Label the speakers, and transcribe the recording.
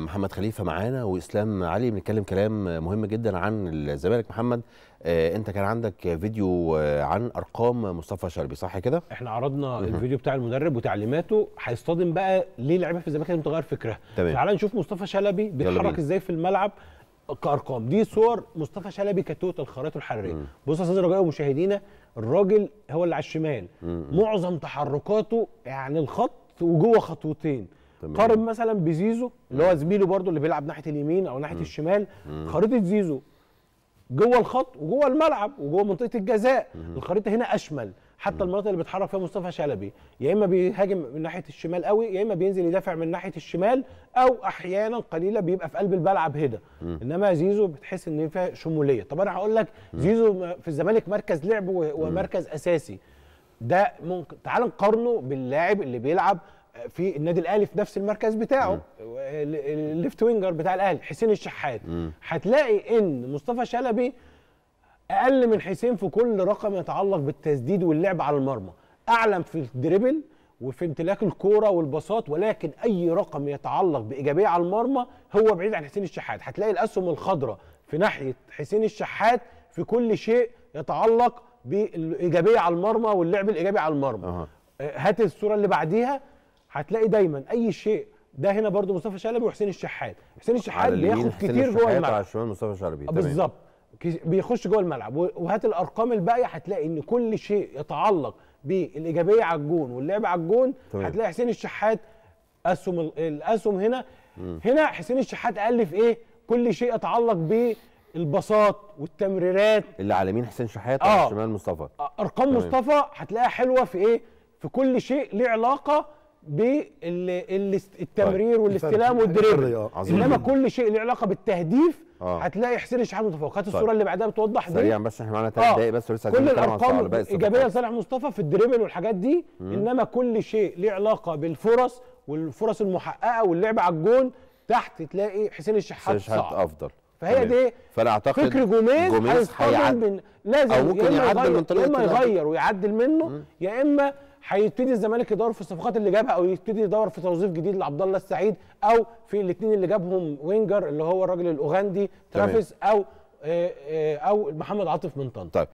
Speaker 1: محمد خليفه معانا واسلام علي بنتكلم كلام مهم جدا عن الزمالك محمد آه، انت كان عندك فيديو آه، عن ارقام مصطفى شلبي صح كده احنا عرضنا الفيديو بتاع المدرب وتعليماته هيصطدم بقى ليه اللعيبه في الزمالك لازم تغير فكرها تعال نشوف مصطفى شلبي بيتحرك ازاي في الملعب كارقام دي صور مصطفى شلبي كتوت الخرائط الحراريه بص يا استاذ رجاء ومشاهدينا الراجل هو اللي على الشمال معظم تحركاته يعني الخط وجوه خطوتين قارن مثلا بزيزو اللي هو زميله برضو اللي بيلعب ناحيه اليمين او ناحيه الشمال خريطه زيزو جوه الخط وجوه الملعب وجوه منطقه الجزاء الخريطه هنا اشمل حتى المناطق اللي بيتحرك فيها مصطفى شلبي يا اما بيهاجم من ناحيه الشمال قوي يا اما بينزل يدافع من ناحيه الشمال او احيانا قليله بيبقى في قلب الملعب هدا انما زيزو بتحس ان فيها شموليه طب انا هقول لك زيزو في الزمالك مركز لعب ومركز اساسي ده ممكن تعال نقارنه باللاعب اللي بيلعب في النادي الاهلي في نفس المركز بتاعه الليفت وينجر بتاع الاهلي حسين الشحات هتلاقي ان مصطفى شلبي اقل من حسين في كل رقم يتعلق بالتسديد واللعب على المرمى اعلى في الدريبل وفي امتلاك الكوره والبساط ولكن اي رقم يتعلق بايجابيه على المرمى هو بعيد عن حسين الشحات هتلاقي الاسهم الخضراء في ناحيه حسين الشحات في كل شيء يتعلق بالايجابيه على المرمى واللعب الايجابي على المرمى أه. هات الصوره اللي بعديها هتلاقي دايما اي شيء ده هنا برضو مصطفى شلبي وحسين الشحات حسين الشحات بياخد كتير جوه الملعب على الشمال مصطفى شلبي بالظبط بيخش جوه الملعب وهات الارقام الباقيه هتلاقي ان كل شيء يتعلق بالايجابيه على الجون واللعب على الجون هتلاقي حسين الشحات اسهم الاسهم هنا مم. هنا حسين الشحات قال في ايه كل شيء يتعلق ب والتمريرات اللي على مين حسين شحات آه. على شمال مصطفى ارقام مصطفى هتلاقيها حلوه في ايه في كل شيء ليه علاقه بالتمرير طيب، والاستلام والدريبل انما كل شيء له علاقه بالتهديف آه. هتلاقي حسين الشحات متفوق هات الصوره طيب. اللي بعدها بتوضح دي سريعا بس احنا معانا ثلاث آه. دقايق بس ولسه كل الارقام ايجابيه لصالح مصطفى في الدريبل والحاجات دي مم. انما كل شيء له علاقه بالفرص والفرص المحققه واللعب على الجون تحت تلاقي حسين الشحات الشحات افضل فهي دي فانا اعتقد فكر جوميز جوميز هيعدل من لازم او ممكن يعدل من طريقه يا اما يغير ويعدل منه يا اما هيبتدي الزمالك يدور في الصفقات اللي جابها او يبتدي يدور في توظيف جديد لعبد الله السعيد او في الاثنين اللي جابهم وينجر اللي هو الراجل الاوغندي ترافيس او آه، آه، او محمد عاطف من طنطا طيب